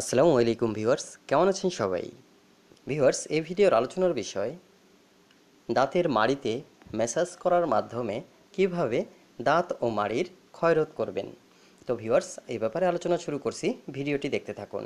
আসসালামু আলাইকুম ভিউয়ার্স কেমন আছেন সবাই ভিউয়ার্স এই ভিডিওর আলোচনার বিষয় দাঁতের মাড়িতে ম্যাসাজ করার মাধ্যমে কিভাবে দাঁত ও মাড়ির ক্ষয়রোধ করবেন তো ভিউয়ার্স এই ব্যাপারে আলোচনা শুরু করছি ভিডিওটি দেখতে থাকুন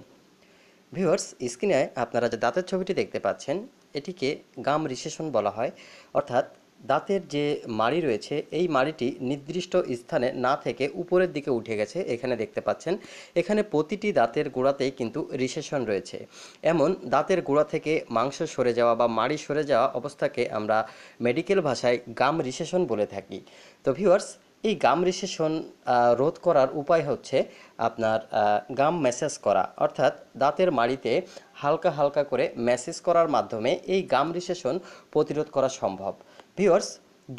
ভিউয়ার্স স্ক্রিনে আপনারা যে দাঁতের ছবিটি দেখতে পাচ্ছেন এটিকে গাম রিসেশন বলা হয় অর্থাৎ দাঁতের যে মাড়ি রয়েছে এই মাড়িটি নির্দিষ্ট স্থানে না থেকে উপরের দিকে উঠে গেছে এখানে দেখতে পাচ্ছেন এখানে প্রতিটি দাঁতের গোড়াতেই কিন্তু রিসেশন রয়েছে এমন দাঁতের গোড়া থেকে মাংস সরে যাওয়া বা মাড়ি সরে যাওয়া অবস্থাকে আমরা মেডিকেল ভাষায় গাম রিসেশন বলে থাকি তো ভিউয়ার্স এই গাম রিসেশন রোধ করার উপায় হচ্ছে আপনার গাম ম্যাসেজ করা অর্থাৎ দাঁতের মাড়িতে হালকা হালকা করে ম্যাসেজ করার মাধ্যমে এই গাম রিসেশন প্রতিরোধ করা সম্ভব ভিওর্স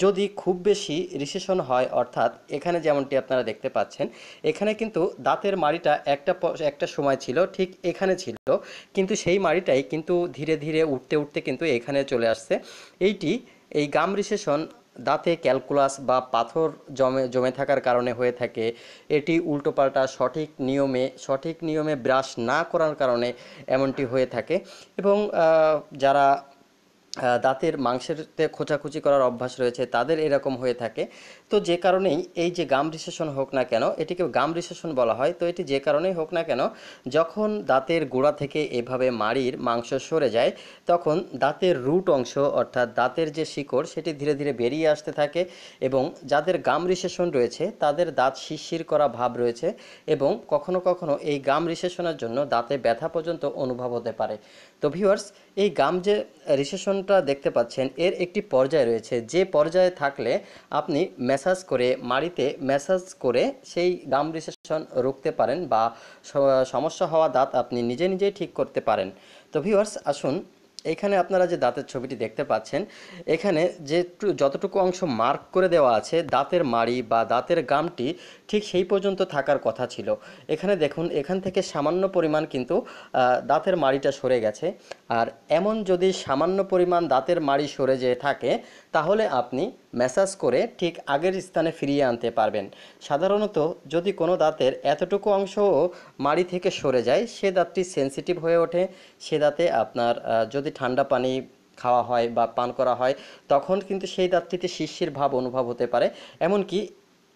যদি খুব বেশি রিসেশন হয় অর্থাৎ এখানে যেমনটি আপনারা দেখতে পাচ্ছেন এখানে কিন্তু দাঁতের মাড়িটা একটা একটা সময় ছিল ঠিক এখানে ছিল কিন্তু সেই মাড়িটাই কিন্তু ধীরে ধীরে উঠতে উঠতে কিন্তু এখানে চলে আসছে এইটি এই গাম রিসেশন দাঁতে ক্যালকুলাস বা পাথর জমে জমে থাকার কারণে হয়ে থাকে এটি উল্টোপাল্টা সঠিক নিয়মে সঠিক নিয়মে ব্রাশ না করার কারণে এমনটি হয়ে থাকে এবং যারা দাঁতের মাংসেরতে খোঁচাখুচি করার অভ্যাস রয়েছে তাদের এরকম হয়ে থাকে তো যে কারণেই এই যে গাম রিসেশন হোক না কেন এটিকে গাম রিসেশন বলা হয় তো এটি যে কারণেই হোক না কেন যখন দাঁতের গোড়া থেকে এভাবে মাড়ির মাংস সরে যায় তখন দাঁতের রুট অংশ অর্থাৎ দাঁতের যে শিকড় সেটি ধীরে ধীরে বেরিয়ে আসতে থাকে এবং যাদের গাম রিসেশন রয়েছে তাদের দাঁত শিরশির করা ভাব রয়েছে এবং কখনো কখনো এই গাম রিসেশনের জন্য দাঁতে ব্যথা পর্যন্ত অনুভব হতে পারে তো ভিউয়ার্স এই গাম যে রিসেশনটা দেখতে পাচ্ছেন এর একটি পর্যায় রয়েছে যে পর্যায়ে থাকলে আপনি ম্যাসাজ করে মাড়িতে ম্যাসাজ করে সেই গাম রিসেশন রুখতে পারেন বা সমস্যা হওয়া দাঁত আপনি নিজে নিজেই ঠিক করতে পারেন তো ভিউয়ার্স আসুন এখানে আপনারা যে দাঁতের ছবিটি দেখতে পাচ্ছেন এখানে যে যতটুকু অংশ মার্ক করে দেওয়া আছে দাঁতের মাড়ি বা দাঁতের গামটি ঠিক সেই পর্যন্ত থাকার কথা ছিল এখানে দেখুন এখান থেকে সামান্য পরিমাণ কিন্তু দাঁতের মাড়িটা সরে গেছে আর এমন যদি সামান্য পরিমাণ দাঁতের মাড়ি সরে যেয়ে থাকে তাহলে আপনি ম্যাসাজ করে ঠিক আগের স্থানে ফিরিয়ে আনতে পারবেন সাধারণত যদি কোনো দাঁতের এতটুকু অংশও মাড়ি থেকে সরে যায় সে দাঁতটি সেন্সিটিভ হয়ে ওঠে সে দাঁতে আপনার যদি ঠান্ডা পানি খাওয়া হয় বা পান করা হয় তখন কিন্তু সেই দাঁতটিতে শিরশির ভাব অনুভব হতে পারে এমনকি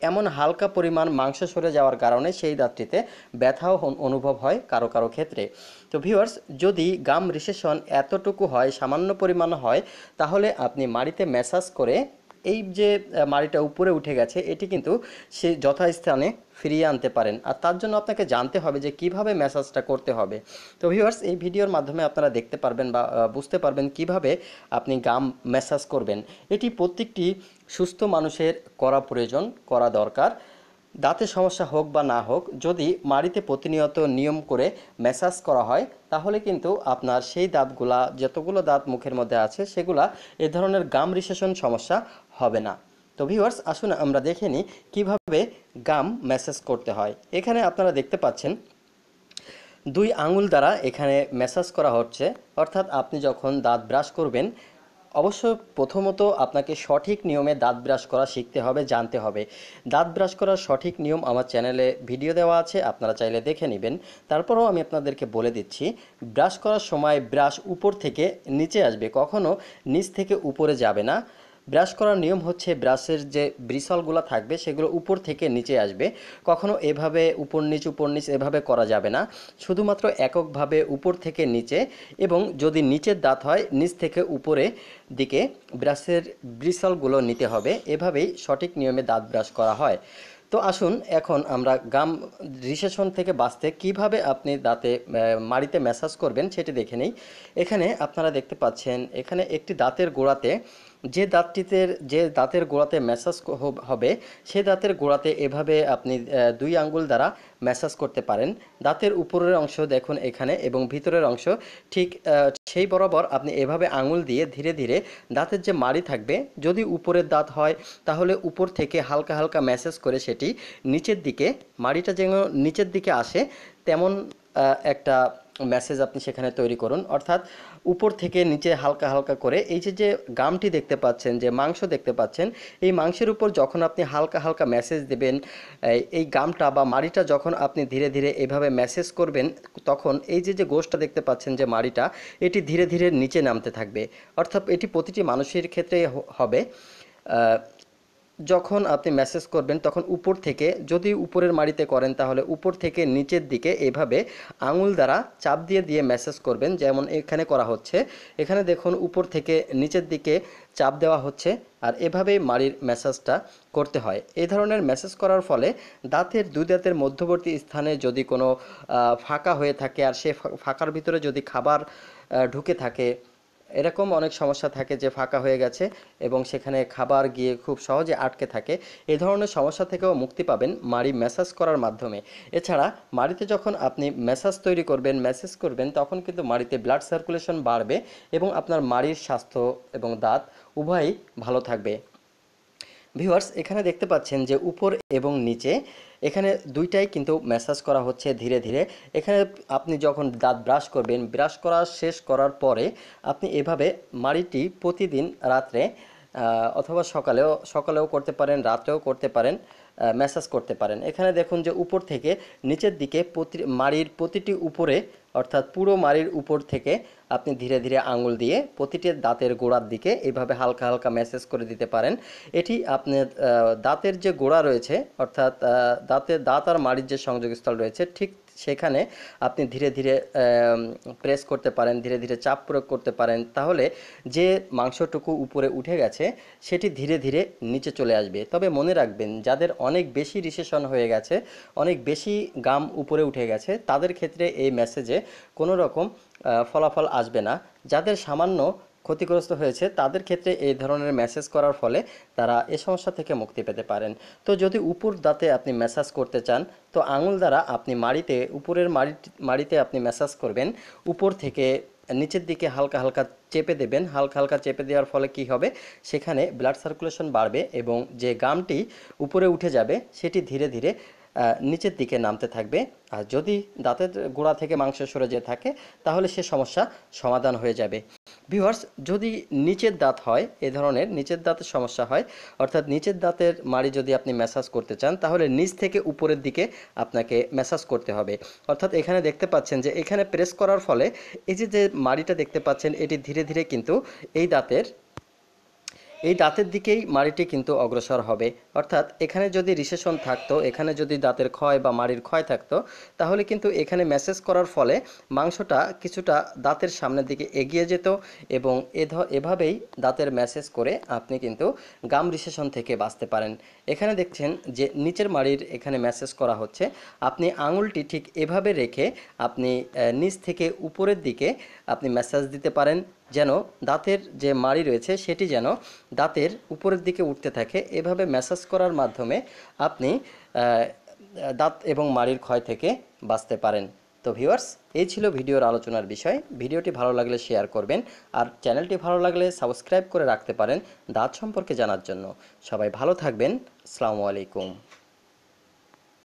এমন হালকা পরিমাণ মাংস সরে যাওয়ার কারণে সেই দাঁতটিতে ব্যথাও অনুভব হয় কারো কারো ক্ষেত্রে তো ভিউয়ার্স যদি গাম রিসেশন এতটুকু হয় সামান্য পরিমাণ হয় তাহলে আপনি মাড়িতে ম্যাসাজ করে এই যে মাড়িটা উপরে উঠে গেছে এটি কিন্তু সে যথাস্থানে ফিরিয়ে আনতে পারেন আর তার জন্য আপনাকে জানতে হবে যে কিভাবে ম্যাসাজটা করতে হবে তো ভিউয়ার্স এই ভিডিওর মাধ্যমে আপনারা দেখতে পারবেন বা বুঝতে পারবেন কিভাবে আপনি গাম ম্যাসাজ করবেন এটি প্রত্যেকটি সুস্থ মানুষের করা প্রয়োজন করা দরকার দাঁতে সমস্যা হোক বা না হোক যদি মাড়িতে প্রতিনিয়ত নিয়ম করে ম্যাসাজ করা হয় তাহলে কিন্তু আপনার সেই দাঁতগুলা যতগুলো দাঁত মুখের মধ্যে আছে সেগুলা এ ধরনের গাম রিসেশন সমস্যা হবে না তো ভিওয়ার্স আসুন আমরা দেখে নিই কীভাবে গাম ম্যাসাজ করতে হয় এখানে আপনারা দেখতে পাচ্ছেন দুই আঙুল দ্বারা এখানে ম্যাসাজ করা হচ্ছে অর্থাৎ আপনি যখন দাঁত ব্রাশ করবেন অবশ্য প্রথমত আপনাকে সঠিক নিয়মে দাঁত ব্রাশ করা শিখতে হবে জানতে হবে দাঁত ব্রাশ করার সঠিক নিয়ম আমার চ্যানেলে ভিডিও দেওয়া আছে আপনারা চাইলে দেখে নেবেন তারপরেও আমি আপনাদেরকে বলে দিচ্ছি ব্রাশ করার সময় ব্রাশ উপর থেকে নিচে আসবে কখনও নিচ থেকে উপরে যাবে না ব্রাশ করার নিয়ম হচ্ছে ব্রাশের যে ব্রিসলগুলো থাকবে সেগুলো উপর থেকে নিচে আসবে কখনো এভাবে উপর নিচ উপর নিচ এভাবে করা যাবে না শুধুমাত্র এককভাবে উপর থেকে নিচে এবং যদি নিচের দাঁত হয় নিচ থেকে উপরে দিকে ব্রাশের ব্রিসলগুলো নিতে হবে এভাবেই সঠিক নিয়মে দাঁত ব্রাশ করা হয় তো আসুন এখন আমরা গাম রিসেশন থেকে বাঁচতে কিভাবে আপনি দাঁতে মাড়িতে ম্যাসাজ করবেন সেটি দেখে নেই এখানে আপনারা দেখতে পাচ্ছেন এখানে একটি দাঁতের গোড়াতে যে দাঁতটিতে যে দাঁতের গোড়াতে ম্যাসাজ হবে সে দাঁতের গোড়াতে এভাবে আপনি দুই আঙ্গুল দ্বারা ম্যাসাজ করতে পারেন দাঁতের উপরের অংশ দেখুন এখানে এবং ভিতরের অংশ ঠিক সেই বরাবর আপনি এভাবে আঙুল দিয়ে ধীরে ধীরে দাঁতের যে মাড়ি থাকবে যদি উপরের দাঁত হয় তাহলে উপর থেকে হালকা হালকা ম্যাসেজ করে সেটি নিচের দিকে মাড়িটা যেন নিচের দিকে আসে তেমন একটা মেসেজ আপনি সেখানে তৈরি করুন অর্থাৎ উপর থেকে নিচে হালকা হালকা করে এই যে যে গামটি দেখতে পাচ্ছেন যে মাংস দেখতে পাচ্ছেন এই মাংসের উপর যখন আপনি হালকা হালকা মেসেজ দেবেন এই গামটা বা মাড়িটা যখন আপনি ধীরে ধীরে এভাবে মেসেজ করবেন তখন এই যে যে গোষ্ঠটা দেখতে পাচ্ছেন যে মাড়িটা এটি ধীরে ধীরে নিচে নামতে থাকবে অর্থাৎ এটি প্রতিটি মানুষের ক্ষেত্রে হবে যখন আপনি মেসেজ করবেন তখন উপর থেকে যদি উপরের মাড়িতে করেন তাহলে উপর থেকে নিচের দিকে এভাবে আঙুল দ্বারা চাপ দিয়ে দিয়ে মেসেজ করবেন যেমন এখানে করা হচ্ছে এখানে দেখুন উপর থেকে নিচের দিকে চাপ দেওয়া হচ্ছে আর এভাবেই মাড়ির ম্যাসেজটা করতে হয় এই ধরনের মেসেজ করার ফলে দাঁতের দুই দাঁতের মধ্যবর্তী স্থানে যদি কোনো ফাঁকা হয়ে থাকে আর সে ফাঁকার ভিতরে যদি খাবার ঢুকে থাকে এরকম অনেক সমস্যা থাকে যে ফাঁকা হয়ে গেছে এবং সেখানে খাবার গিয়ে খুব সহজে আটকে থাকে এ ধরনের সমস্যা থেকেও মুক্তি পাবেন মাড়ি ম্যাসাজ করার মাধ্যমে এছাড়া মাড়িতে যখন আপনি ম্যাসাজ তৈরি করবেন ম্যাসেজ করবেন তখন কিন্তু মাড়িতে ব্লাড সার্কুলেশন বাড়বে এবং আপনার মাড়ির স্বাস্থ্য এবং দাঁত উভয়ই ভালো থাকবে ভিউয়ার্স এখানে দেখতে পাচ্ছেন যে উপর এবং নিচে এখানে দুইটাই কিন্তু ম্যাসাজ করা হচ্ছে ধীরে ধীরে এখানে আপনি যখন দাঁত ব্রাশ করবেন ব্রাশ করা শেষ করার পরে আপনি এভাবে মাড়িটি প্রতিদিন রাত্রে অথবা সকালেও সকালেও করতে পারেন রাত্রেও করতে পারেন ম্যাসাজ করতে পারেন এখানে দেখুন যে উপর থেকে নিচের দিকে প্রতি মাড়ির প্রতিটি উপরে অর্থাৎ পুরো মাড়ির উপর থেকে আপনি ধীরে ধীরে আঙুল দিয়ে প্রতিটি দাঁতের গোড়ার দিকে এভাবে হালকা হালকা ম্যাসেজ করে দিতে পারেন এটি আপনার দাঁতের যে গোড়া রয়েছে অর্থাৎ দাঁতের দাঁত আর মাড়ির যে সংযোগস্থল রয়েছে ঠিক সেখানে আপনি ধীরে ধীরে প্রেস করতে পারেন ধীরে ধীরে চাপ প্রয়োগ করতে পারেন তাহলে যে মাংসটুকু উপরে উঠে গেছে সেটি ধীরে ধীরে নিচে চলে আসবে তবে মনে রাখবেন যাদের অনেক বেশি রিসেশন হয়ে গেছে অনেক বেশি গাম উপরে উঠে গেছে তাদের ক্ষেত্রে এই মেসেজে কোনো রকম ফলাফল আসবে না যাদের সামান্য ক্ষতিগ্রস্ত হয়েছে তাদের ক্ষেত্রে এই ধরনের মেসেজ করার ফলে তারা এ সমস্যা থেকে মুক্তি পেতে পারেন তো যদি উপর দাঁতে আপনি ম্যাসাজ করতে চান তো আঙুল দ্বারা আপনি মাড়িতে উপরের মাড়ি মাড়িতে আপনি ম্যাসাজ করবেন উপর থেকে নিচের দিকে হালকা হালকা চেপে দেবেন হালকা হালকা চেপে দেওয়ার ফলে কি হবে সেখানে ব্লাড সার্কুলেশন বাড়বে এবং যে গামটি উপরে উঠে যাবে সেটি ধীরে ধীরে নিচের দিকে নামতে থাকবে আর যদি দাঁতের গোড়া থেকে মাংস সরে যেয়ে থাকে তাহলে সে সমস্যা সমাধান হয়ে যাবে ভিউয়ার্স যদি নিচের দাঁত হয় এ ধরনের নিচের দাঁতের সমস্যা হয় অর্থাৎ নিচের দাঁতের মাড়ি যদি আপনি ম্যাসাজ করতে চান তাহলে নিচ থেকে উপরের দিকে আপনাকে ম্যাসাজ করতে হবে অর্থাৎ এখানে দেখতে পাচ্ছেন যে এখানে প্রেস করার ফলে এই যে যে মাড়িটা দেখতে পাচ্ছেন এটি ধীরে ধীরে কিন্তু এই দাঁতের এই দাঁতের দিকেই মাড়িটি কিন্তু অগ্রসর হবে অর্থাৎ এখানে যদি রিসেশন থাকতো এখানে যদি দাঁতের ক্ষয় বা মাড়ির ক্ষয় থাকতো তাহলে কিন্তু এখানে ম্যাসেজ করার ফলে মাংসটা কিছুটা দাঁতের সামনের দিকে এগিয়ে যেত এবং এভাবেই দাঁতের ম্যাসেজ করে আপনি কিন্তু গাম রিসেশন থেকে বাঁচতে পারেন এখানে দেখছেন যে নিচের মাড়ির এখানে ম্যাসেজ করা হচ্ছে আপনি আঙুলটি ঠিক এভাবে রেখে আপনি নিচ থেকে উপরের দিকে আপনি মেসেজ দিতে পারেন যেন দাঁতের যে মাড়ি রয়েছে সেটি যেন দাঁতের উপরের দিকে উঠতে থাকে এভাবে ম্যাসাজ করার মাধ্যমে আপনি দাঁত এবং মাড়ির ক্ষয় থেকে বাঁচতে পারেন তো ভিউয়ার্স এই ছিল ভিডিওর আলোচনার বিষয় ভিডিওটি ভালো লাগলে শেয়ার করবেন আর চ্যানেলটি ভালো লাগলে সাবস্ক্রাইব করে রাখতে পারেন দাঁত সম্পর্কে জানার জন্য সবাই ভালো থাকবেন আসসালামু আলাইকুম